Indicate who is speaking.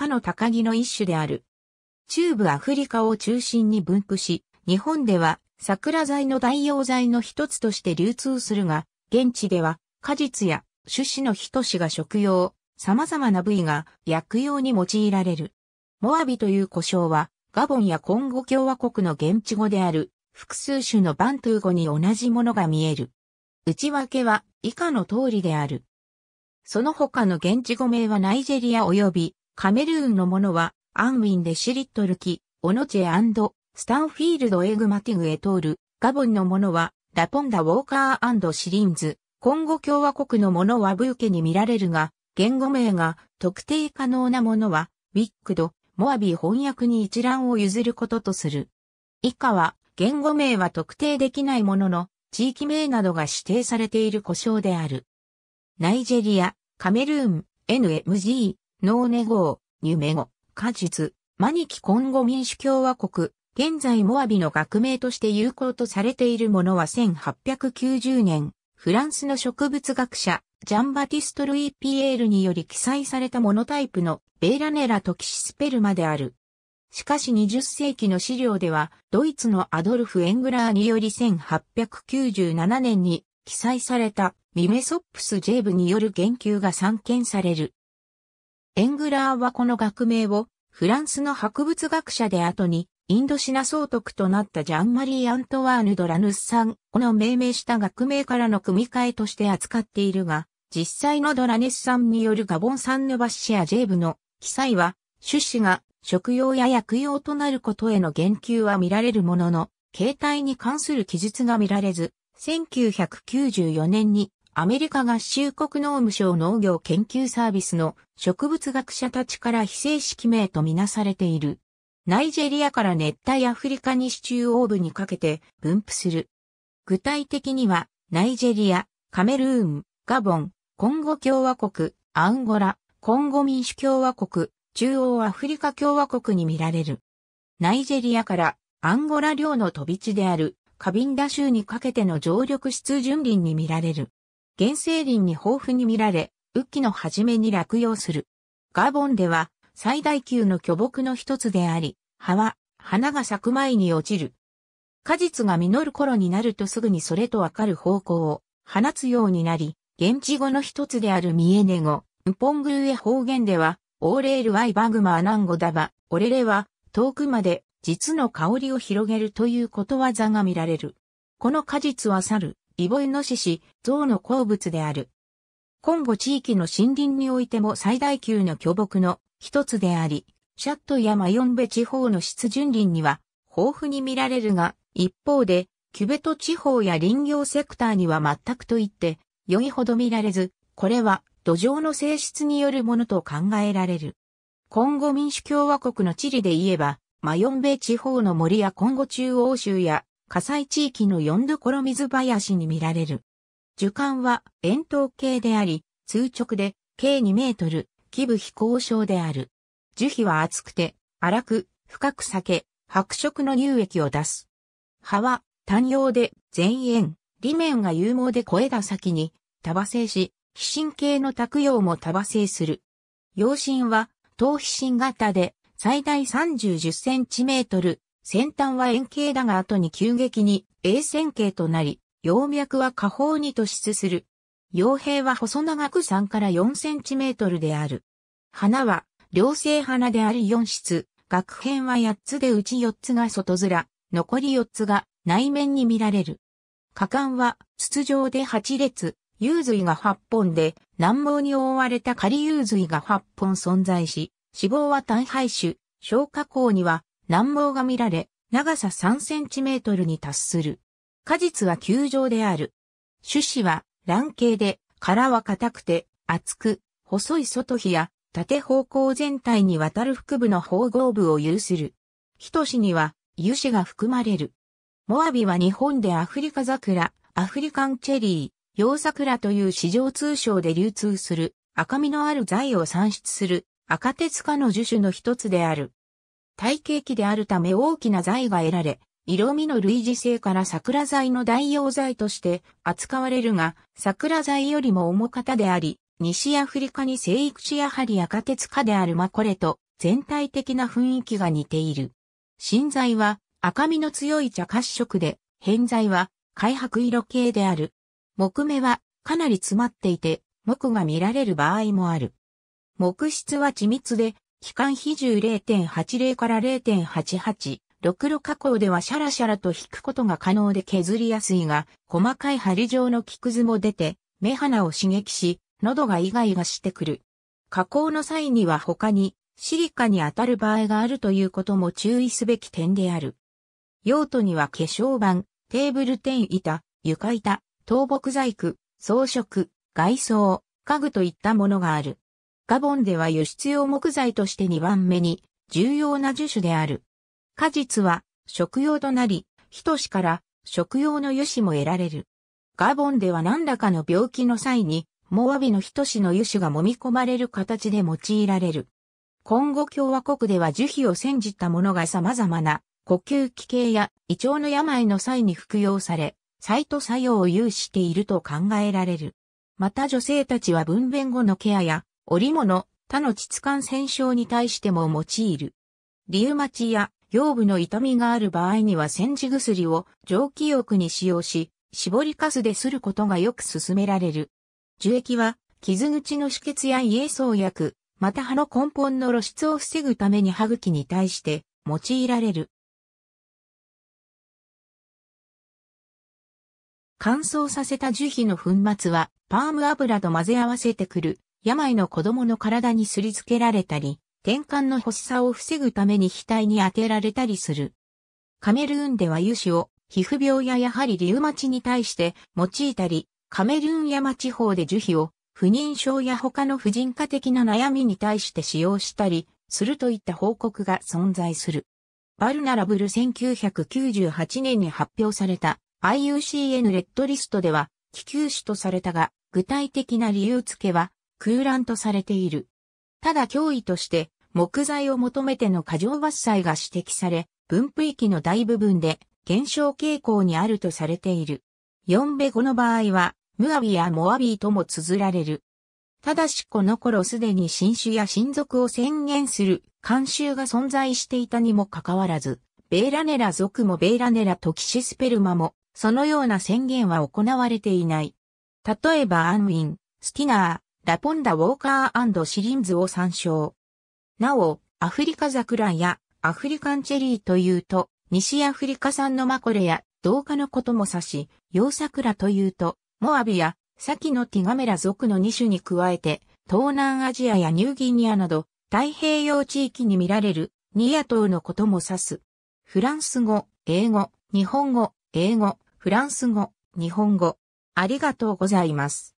Speaker 1: かの高木の一種である。中部アフリカを中心に分布し、日本では桜材の代用材の一つとして流通するが、現地では果実や種子の一種が食用、様々な部位が薬用に用いられる。モアビという呼称は、ガボンやコンゴ共和国の現地語である、複数種のバントゥー語に同じものが見える。内訳は以下の通りである。その他の現地語名はナイジェリア及びカメルーンのものは、アンウィンでシリットルキ、オノチェスタンフィールド・エグマティグ・エトール、ガボンのものは、ラポンダ・ウォーカーシリンズ、コンゴ共和国のものはブーケに見られるが、言語名が特定可能なものは、ウィックド、モアビ翻訳に一覧を譲ることとする。以下は、言語名は特定できないものの、地域名などが指定されている故障である。ナイジェリア、カメルーン、NMG、ノーネゴー、ニュメゴ、果実、マニキコンゴ民主共和国、現在モアビの学名として有効とされているものは1890年、フランスの植物学者、ジャンバティスト・ルイ・ピエールにより記載されたモノタイプのベーラネラトキシスペルマである。しかし20世紀の資料では、ドイツのアドルフ・エングラーにより1897年に記載されたミメソップス・ジェーブによる言及が散見される。エングラーはこの学名をフランスの博物学者で後にインドシナ総督となったジャンマリー・アントワーヌ・ドラヌスさんの命名した学名からの組み替えとして扱っているが、実際のドラネスさんによるガボン産ヌバッシア・ジェーブの記載は、種子が食用や薬用となることへの言及は見られるものの、形態に関する記述が見られず、1994年にアメリカ合衆国農務省農業研究サービスの植物学者たちから非正式名とみなされている。ナイジェリアから熱帯アフリカ西中央部にかけて分布する。具体的には、ナイジェリア、カメルーン、ガボン、コンゴ共和国、アンゴラ、コンゴ民主共和国、中央アフリカ共和国に見られる。ナイジェリアからアンゴラ領の飛び地であるカビンダ州にかけての常緑質巡林に見られる。原生林に豊富に見られ、雨季の初めに落葉する。ガボンでは最大級の巨木の一つであり、葉は花が咲く前に落ちる。果実が実る頃になるとすぐにそれとわかる方向を放つようになり、現地語の一つであるミエネ語、ウポングルエ方言では、オーレールワイバグマアナンゴダバ、オレレは遠くまで実の香りを広げるということわざが見られる。この果実は去る、イボイノシシ、象の好物である。今後地域の森林においても最大級の巨木の一つであり、シャットやマヨンベ地方の湿潤林には豊富に見られるが、一方で、キュベト地方や林業セクターには全くと言って、良いほど見られず、これは土壌の性質によるものと考えられる。今後民主共和国の地理で言えば、マヨンベ地方の森や今後中央州や火災地域の四度ころ水林に見られる。樹幹は円筒形であり、通直で計2メートル、基部非交渉である。樹皮は厚くて、荒く、深く裂け、白色の乳液を出す。葉は単葉で前縁、裏面が有毛で小枝先に束性し、皮疹系の卓葉も束性する。葉心は頭皮心型で最大30センチメートル、先端は円形だが後に急激に鋭線形となり、葉脈は下方に突出する。葉平は細長く3から4センチメートルである。花は両性花であり4室、学片は8つでうち4つが外面、残り4つが内面に見られる。果敢は筒状で8列、幽髄が8本で、難毛に覆われた仮幽髄が8本存在し、脂肪は単廃種、消化口には南毛が見られ、長さ3センチメートルに達する。果実は球状である。種子は卵形で、殻は硬くて、厚く、細い外皮や、縦方向全体にわたる腹部の縫合部を有する。一子には、油脂が含まれる。モアビは日本でアフリカ桜、アフリカンチェリー、洋桜という市場通称で流通する、赤みのある材を産出する、赤鉄化の樹種の一つである。体系器であるため大きな材が得られ、色味の類似性から桜材の代用材として扱われるが、桜材よりも重方であり、西アフリカに生育しやはり赤鉄化であるマコレと全体的な雰囲気が似ている。新材は赤みの強い茶褐色で、偏材は開白色系である。木目はかなり詰まっていて、木が見られる場合もある。木質は緻密で、機関比重0.80から0.88。ろくろ加工ではシャラシャラと引くことが可能で削りやすいが、細かい針状の木くずも出て、目鼻を刺激し、喉がイガイガしてくる。加工の際には他に、シリカに当たる場合があるということも注意すべき点である。用途には化粧板、テーブルテン板、床板、倒木細工、装飾、外装、家具といったものがある。ガボンでは輸出用木材として2番目に重要な樹種である。果実は食用となり、人トから食用の油脂も得られる。ガボンでは何らかの病気の際に、モアビの人トの油脂が揉み込まれる形で用いられる。今後共和国では樹皮を煎じたものが様々な呼吸器系や胃腸の病の際に服用され、サイト作用を有していると考えられる。また女性たちは分娩後のケアや織物、他の膣感染症に対しても用いる。リウマチや腰部の痛みがある場合には煎じ薬を蒸気浴に使用し、絞りかすですることがよく勧められる。樹液は、傷口の止血や胃栄創薬、また歯の根本の露出を防ぐために歯茎に対して用いられる。乾燥させた樹皮の粉末はパーム油と混ぜ合わせてくる病の子供の体にすりつけられたり、転換の発作を防ぐために額に当てられたりする。カメルーンでは油脂を皮膚病ややはりリウマチに対して用いたり、カメルーン山地方で樹皮を不妊症や他の婦人科的な悩みに対して使用したりするといった報告が存在する。バルナラブル1998年に発表された IUCN レッドリストでは気球種とされたが、具体的な理由付けは空欄とされている。ただ脅威として木材を求めての過剰伐採が指摘され、分布域の大部分で減少傾向にあるとされている。四ベゴの場合は、ムアビやモアビーとも綴られる。ただしこの頃すでに新種や親族を宣言する慣習が存在していたにもかかわらず、ベーラネラ族もベーラネラトキシスペルマも、そのような宣言は行われていない。例えばアンウィン、スティナー、ラポンダ・ウォーカーシリンズを参照。なお、アフリカザクラやアフリカンチェリーというと、西アフリカ産のマコレや銅化のことも指し、ク桜というと、モアビやサキのティガメラ属の2種に加えて、東南アジアやニューギニアなど、太平洋地域に見られるニア島のことも指す。フランス語、英語、日本語、英語、フランス語、日本語。ありがとうございます。